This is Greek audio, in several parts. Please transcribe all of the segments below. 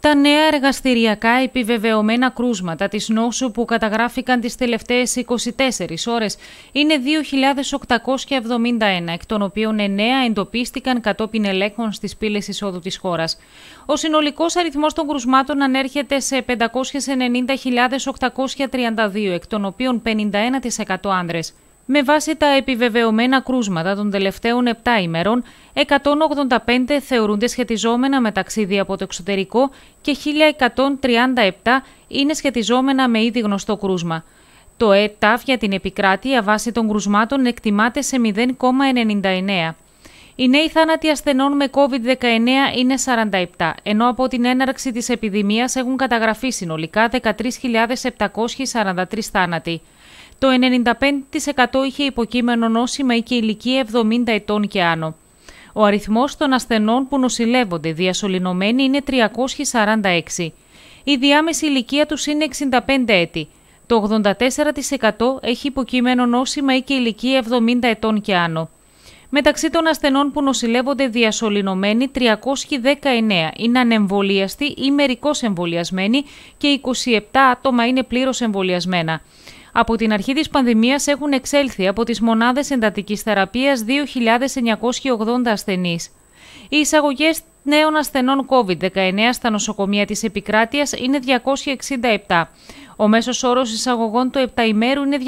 Τα νέα εργαστηριακά επιβεβαιωμένα κρούσματα της νόσου που καταγράφηκαν τις τελευταίες 24 ώρες είναι 2.871, εκ των οποίων 9 εντοπίστηκαν κατόπιν ελέγχων στις πύλες εισόδου της χώρας. Ο συνολικός αριθμός των κρουσμάτων ανέρχεται σε 590.832, εκ των οποίων 51% άνδρες με βάση τα επιβεβαιωμένα κρούσματα των τελευταίων 7 ημερών, 185 θεωρούνται σχετιζόμενα με ταξίδι από το εξωτερικό και 1.137 είναι σχετιζόμενα με ήδη γνωστό κρούσμα. Το ΕΤΑΒ για την επικράτεια βάση των κρουσμάτων εκτιμάται σε 0,99. Οι νέοι θάνατοι ασθενών με COVID-19 είναι 47, ενώ από την έναρξη της επιδημίας έχουν καταγραφεί συνολικά 13.743 θάνατοι. Το 95% είχε υποκείμενο νόσημα ή και ηλικία 70 ετών και άνω. Ο αριθμός των ασθενών που νοσηλεύονται διασωληνωμένοι είναι 346. Η διάμεση ηλικία τους είναι 65 έτη. Το 84% έχει υποκείμενο νόσημα ή και ηλικία 70 ετών και άνω. Μεταξύ των ασθενών που νοσηλεύονται διασωληνωμένοι, 319 είναι ανεμβολίαστοι ή μερικώς εμβολιασμένοι και 27 άτομα είναι πλήρως εμβολιασμένα από την αρχή της πανδημίας έχουν εξέλθει από τις μονάδες εντατικής θεραπείας 2.980 ασθενείς. Οι εισαγωγές νέων ασθενών COVID-19 στα νοσοκομεία της επικράτειας είναι 267. Ο μέσος όρος εισαγωγών του επταημέρου είναι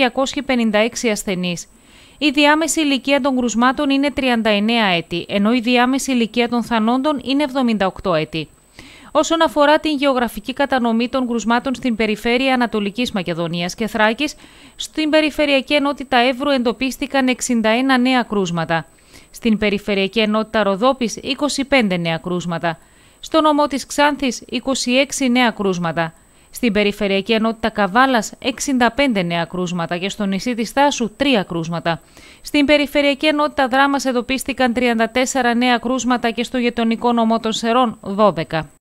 256 ασθενείς. Η διάμεση ηλικία των κρουσμάτων είναι 39 έτη, ενώ η διάμεση ηλικία των θανόντων είναι 78 έτη. Όσον αφορά την γεωγραφική κατανομή των κρουσμάτων στην περιφέρεια Ανατολικής Μακεδονίας και Θράκης, στην Περιφερειακή Ενότητα Εύρου εντοπίστηκαν 61 νέα κρούσματα. Στην Περιφερειακή Ενότητα Ροδόπης 25 νέα κρούσματα. Στο νομό της Ξάνθης 26 νέα κρούσματα. Στην Περιφερειακή Ενότητα Καβάλας 65 νέα κρούσματα και στο νησί της Θάσου 3 κρούσματα. Στην Περιφερειακή Ενότητα Δράμας εντοπίστηκαν 34 νέα κρούσματα και στο γειτονικό νομό των Σερών 12.